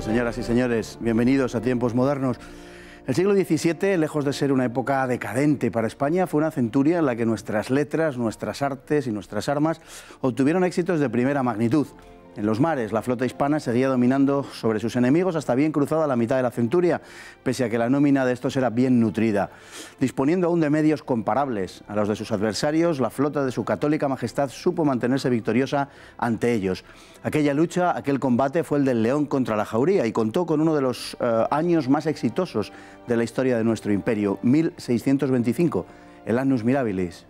señoras y señores. Bienvenidos a Tiempos Modernos. El siglo XVII, lejos de ser una época decadente para España, fue una centuria en la que nuestras letras, nuestras artes y nuestras armas obtuvieron éxitos de primera magnitud. En los mares, la flota hispana seguía dominando sobre sus enemigos hasta bien cruzada la mitad de la centuria, pese a que la nómina de estos era bien nutrida. Disponiendo aún de medios comparables a los de sus adversarios, la flota de su católica majestad supo mantenerse victoriosa ante ellos. Aquella lucha, aquel combate fue el del león contra la jauría y contó con uno de los eh, años más exitosos de la historia de nuestro imperio, 1625, el Annus Mirabilis.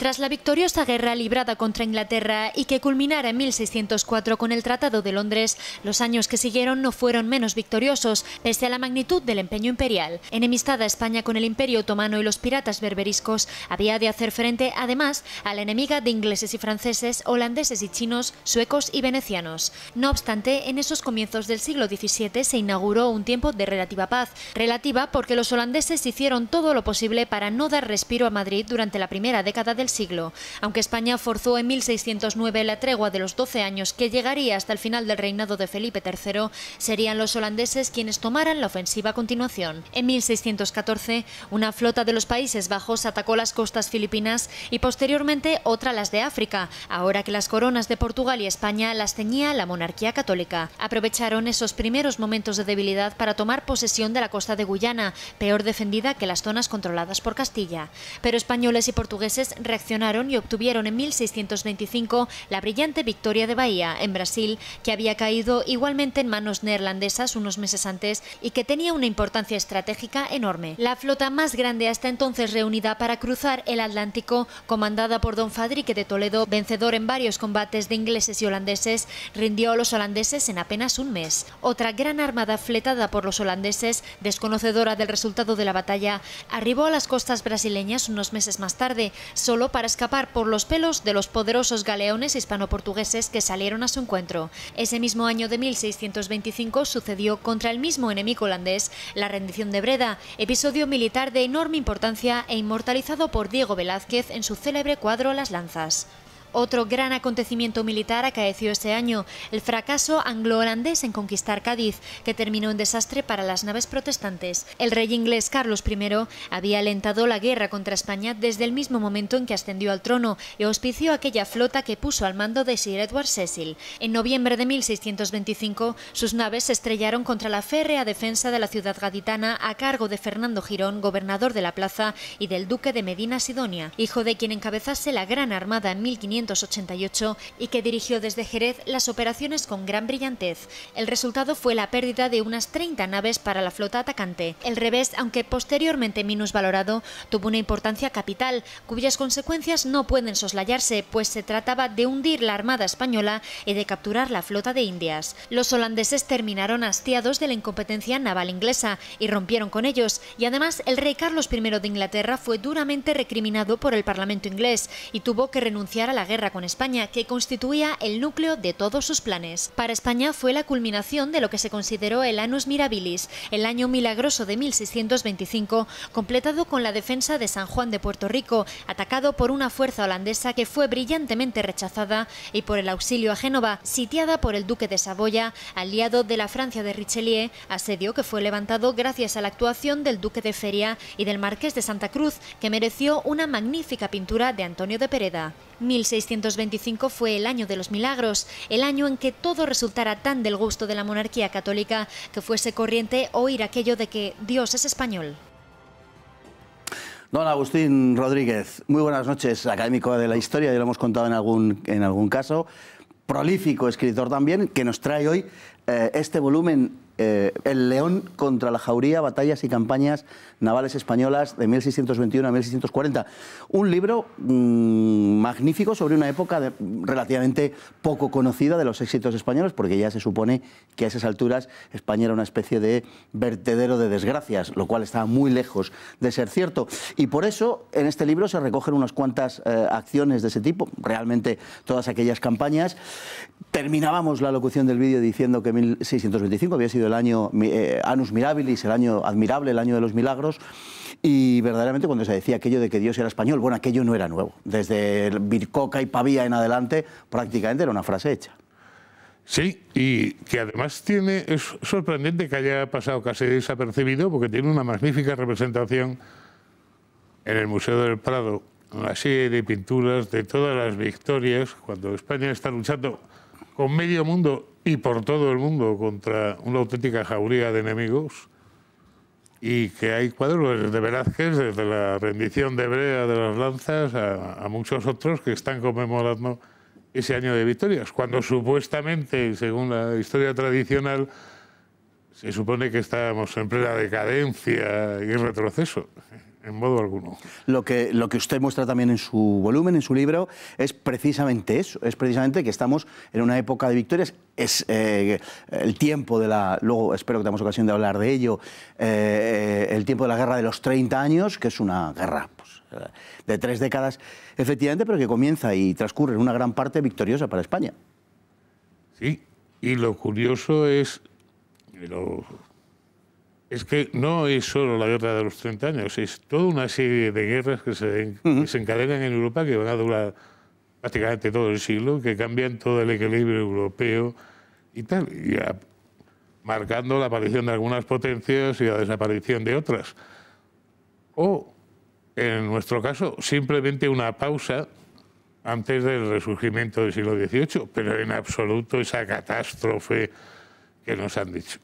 Tras la victoriosa guerra librada contra Inglaterra y que culminara en 1604 con el Tratado de Londres, los años que siguieron no fueron menos victoriosos, pese a la magnitud del empeño imperial. Enemistada España con el Imperio Otomano y los piratas berberiscos, había de hacer frente, además, a la enemiga de ingleses y franceses, holandeses y chinos, suecos y venecianos. No obstante, en esos comienzos del siglo XVII se inauguró un tiempo de relativa paz, relativa porque los holandeses hicieron todo lo posible para no dar respiro a Madrid durante la primera década del siglo. Aunque España forzó en 1609 la tregua de los 12 años que llegaría hasta el final del reinado de Felipe III, serían los holandeses quienes tomaran la ofensiva a continuación. En 1614, una flota de los Países Bajos atacó las costas filipinas y posteriormente otra las de África, ahora que las coronas de Portugal y España las ceñía la monarquía católica. Aprovecharon esos primeros momentos de debilidad para tomar posesión de la costa de Guyana, peor defendida que las zonas controladas por Castilla. Pero españoles y portugueses y obtuvieron en 1625 la brillante victoria de Bahía, en Brasil, que había caído igualmente en manos neerlandesas unos meses antes y que tenía una importancia estratégica enorme. La flota más grande hasta entonces reunida para cruzar el Atlántico, comandada por don Fadrique de Toledo, vencedor en varios combates de ingleses y holandeses, rindió a los holandeses en apenas un mes. Otra gran armada fletada por los holandeses, desconocedora del resultado de la batalla, arribó a las costas brasileñas unos meses más tarde, solo para escapar por los pelos de los poderosos galeones hispano-portugueses que salieron a su encuentro. Ese mismo año de 1625 sucedió contra el mismo enemigo holandés la rendición de Breda, episodio militar de enorme importancia e inmortalizado por Diego Velázquez en su célebre cuadro Las Lanzas. Otro gran acontecimiento militar acaeció ese año, el fracaso anglo-holandés en conquistar Cádiz, que terminó en desastre para las naves protestantes. El rey inglés Carlos I había alentado la guerra contra España desde el mismo momento en que ascendió al trono y auspició aquella flota que puso al mando de Sir Edward Cecil. En noviembre de 1625, sus naves se estrellaron contra la férrea defensa de la ciudad gaditana a cargo de Fernando Girón, gobernador de la plaza, y del duque de Medina Sidonia, hijo de quien encabezase la Gran Armada en 1500 y que dirigió desde Jerez las operaciones con gran brillantez. El resultado fue la pérdida de unas 30 naves para la flota atacante. El revés, aunque posteriormente minusvalorado, tuvo una importancia capital, cuyas consecuencias no pueden soslayarse, pues se trataba de hundir la Armada Española y de capturar la flota de Indias. Los holandeses terminaron hastiados de la incompetencia naval inglesa y rompieron con ellos, y además el rey Carlos I de Inglaterra fue duramente recriminado por el Parlamento inglés y tuvo que renunciar a la guerra con España que constituía el núcleo de todos sus planes. Para España fue la culminación de lo que se consideró el Anus Mirabilis, el año milagroso de 1625, completado con la defensa de San Juan de Puerto Rico, atacado por una fuerza holandesa que fue brillantemente rechazada y por el auxilio a Génova, sitiada por el duque de Saboya, aliado de la Francia de Richelieu, asedio que fue levantado gracias a la actuación del duque de Feria y del marqués de Santa Cruz, que mereció una magnífica pintura de Antonio de Pereda. 1625 fue el año de los milagros, el año en que todo resultara tan del gusto de la monarquía católica que fuese corriente oír aquello de que Dios es español. Don Agustín Rodríguez, muy buenas noches, académico de la historia, ya lo hemos contado en algún, en algún caso, prolífico escritor también, que nos trae hoy eh, este volumen eh, el León contra la Jauría, batallas y campañas navales españolas de 1621 a 1640. Un libro mm, magnífico sobre una época relativamente poco conocida de los éxitos españoles, porque ya se supone que a esas alturas España era una especie de vertedero de desgracias, lo cual estaba muy lejos de ser cierto. Y por eso en este libro se recogen unas cuantas eh, acciones de ese tipo, realmente todas aquellas campañas. Terminábamos la locución del vídeo diciendo que 1625 había sido el año eh, Anus Mirabilis, el año admirable, el año de los milagros, y verdaderamente cuando se decía aquello de que Dios era español, bueno, aquello no era nuevo. Desde Vircoca y Pavía en adelante prácticamente era una frase hecha. Sí, y que además tiene, es sorprendente que haya pasado casi desapercibido porque tiene una magnífica representación en el Museo del Prado, una serie de pinturas de todas las victorias cuando España está luchando con medio mundo y por todo el mundo contra una auténtica jauría de enemigos y que hay cuadros de Velázquez, desde la rendición de Brea de las lanzas a, a muchos otros que están conmemorando ese año de victorias, cuando supuestamente, según la historia tradicional, se supone que estábamos en plena decadencia y retroceso en modo alguno. Lo que, lo que usted muestra también en su volumen, en su libro, es precisamente eso, es precisamente que estamos en una época de victorias, es eh, el tiempo de la, luego espero que tengamos ocasión de hablar de ello, eh, el tiempo de la guerra de los 30 años, que es una guerra pues, de tres décadas, efectivamente, pero que comienza y transcurre en una gran parte victoriosa para España. Sí, y lo curioso es, es que no es solo la guerra de los 30 años, es toda una serie de guerras que se, encadenan en Europa que van a durar prácticamente todo el siglo, que cambian todo el equilibrio europeo y tal, y marcando la aparición de algunas potencias y la desaparición de otras. O, en nuestro caso, simplemente una pausa antes del resurgimiento del siglo XVIII, pero en absoluto esa catástrofe que nos han dicho.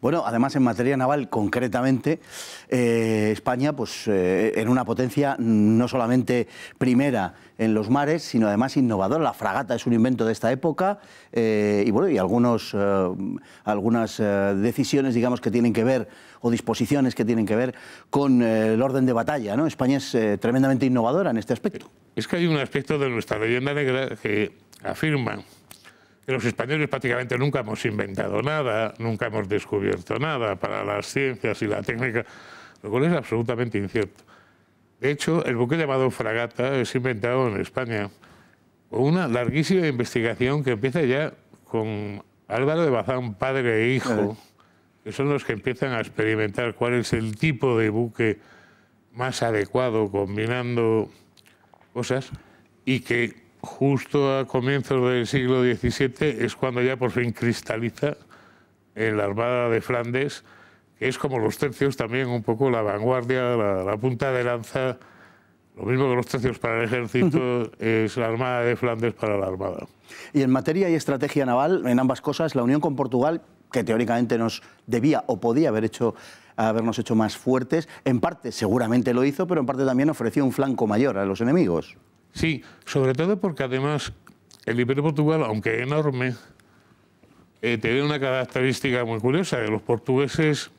Bueno, además en materia naval, concretamente, eh, España, pues eh, en una potencia no solamente primera en los mares, sino además innovadora. La fragata es un invento de esta época eh, y bueno, y algunos, algunas decisiones, digamos, que tienen que ver o disposiciones que tienen que ver con el orden de batalla. ¿no? España es tremendamente innovadora en este aspecto. Es que hay un aspecto de nuestra leyenda negra que afirma los españoles prácticamente nunca hemos inventado nada, nunca hemos descubierto nada para las ciencias y la técnica, lo cual es absolutamente incierto. De hecho, el buque llamado Fragata es inventado en España con una larguísima investigación que empieza ya con Álvaro de Bazán, padre e hijo, que son los que empiezan a experimentar cuál es el tipo de buque más adecuado, combinando cosas, y que justo a comienzos del siglo XVII es cuando ya por fin cristaliza en la Armada de Flandes, que es como los tercios también un poco la vanguardia, la, punta de lanza. Lo mismo que los tercios para el ejército es la Armada de Flandes para la Armada. Y en materia y estrategia naval, en ambas cosas, la unión con Portugal, que teóricamente nos debía o podía haber hecho habernos hecho más fuertes, en parte seguramente lo hizo, pero en parte también ofreció un flanco mayor a los enemigos. Sí, sobre todo porque además el Imperio Portugal, aunque enorme, eh, tenía una característica muy curiosa. de los portugueses,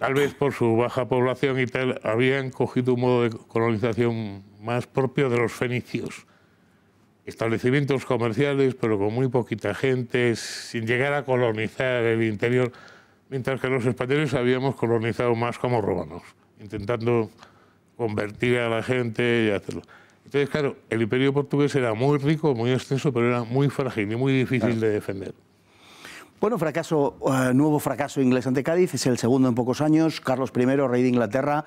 tal vez por su baja población y tal, habían cogido un modo de colonización más propio de los fenicios. Establecimientos comerciales, pero con muy poquita gente, sin llegar a colonizar el interior, mientras que los españoles habíamos colonizado más como romanos, intentando convertir a la gente y hacerlo. Entonces, claro, el imperio portugués era muy rico, muy extenso, pero era muy frágil y muy difícil de defender. Bueno, fracaso, eh, nuevo fracaso inglés ante Cádiz, es el segundo en pocos años. Carlos I, rey de Inglaterra,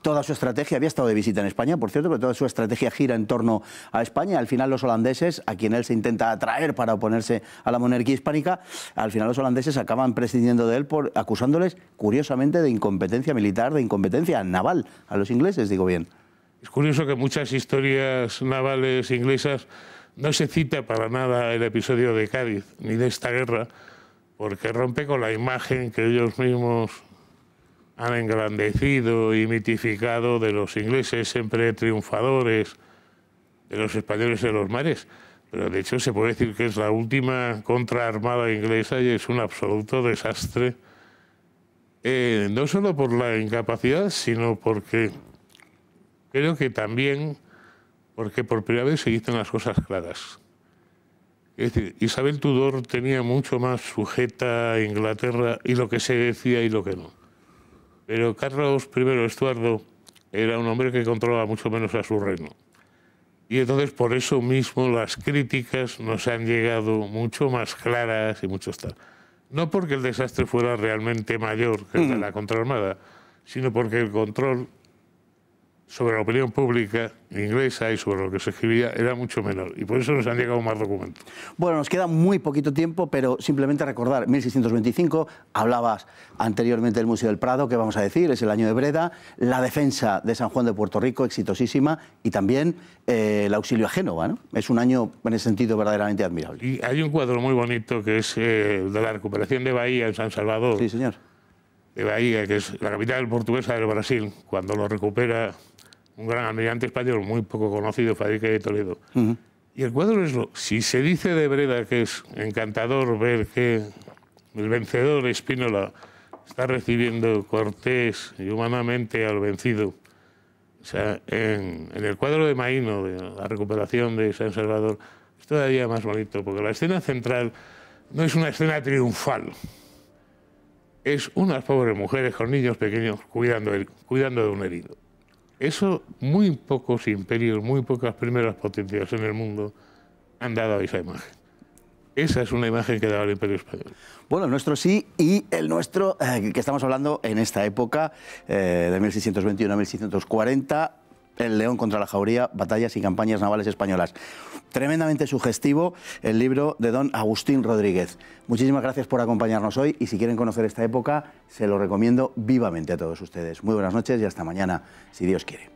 toda su estrategia, había estado de visita en España, por cierto, pero toda su estrategia gira en torno a España. Al final los holandeses, a quien él se intenta atraer para oponerse a la monarquía hispánica, al final los holandeses acaban prescindiendo de él por acusándoles, curiosamente, de incompetencia militar, de incompetencia naval a los ingleses, digo bien. Es curioso que muchas historias navales inglesas no se cita para nada el episodio de Cádiz, ni de esta guerra, porque rompe con la imagen que ellos mismos han engrandecido y mitificado de los ingleses, siempre triunfadores, de los españoles en los mares. Pero de hecho se puede decir que es la última contraarmada inglesa y es un absoluto desastre, eh, no solo por la incapacidad, sino porque Creo que también porque por primera vez se dicen las cosas claras. Es decir, Isabel Tudor tenía mucho más sujeta a Inglaterra y lo que se decía y lo que no. Pero Carlos I Estuardo era un hombre que controlaba mucho menos a su reino. Y entonces por eso mismo las críticas nos han llegado mucho más claras y mucho tal. No porque el desastre fuera realmente mayor que el de mm. la contraarmada, sino porque el control sobre la opinión pública inglesa y sobre lo que se escribía era mucho menor. Y por eso nos han llegado más documentos. Bueno, nos queda muy poquito tiempo, pero simplemente recordar, 1625, hablabas anteriormente del Museo del Prado, que vamos a decir, es el año de Breda, la defensa de San Juan de Puerto Rico, exitosísima, y también eh, el auxilio a Génova, ¿no? Es un año, en ese sentido, verdaderamente admirable. Y hay un cuadro muy bonito que es el eh, de la recuperación de Bahía en San Salvador. Sí, señor. De Bahía, que es la capital portuguesa del Brasil, cuando lo recupera un gran amigante español muy poco conocido, Fadrique de Toledo. Y el cuadro es lo. Si se dice de Breda que es encantador ver que el vencedor Espínola está recibiendo cortés y humanamente al vencido. O sea, en, el cuadro de Maíno, de la recuperación de San Salvador, es todavía más bonito, porque la escena central no es una escena triunfal. Es unas pobres mujeres con niños pequeños cuidando, cuidando de un herido. Eso muy pocos imperios, muy pocas primeras potencias en el mundo han dado esa imagen. Esa es una imagen que daba el Imperio Español. Bueno, el nuestro sí, y el nuestro, eh, que estamos hablando en esta época, eh, de 1621 a 1640, el León contra la Jauría, batallas y campañas navales españolas. Tremendamente sugestivo el libro de don Agustín Rodríguez. Muchísimas gracias por acompañarnos hoy y si quieren conocer esta época, se lo recomiendo vivamente a todos ustedes. Muy buenas noches y hasta mañana, si Dios quiere.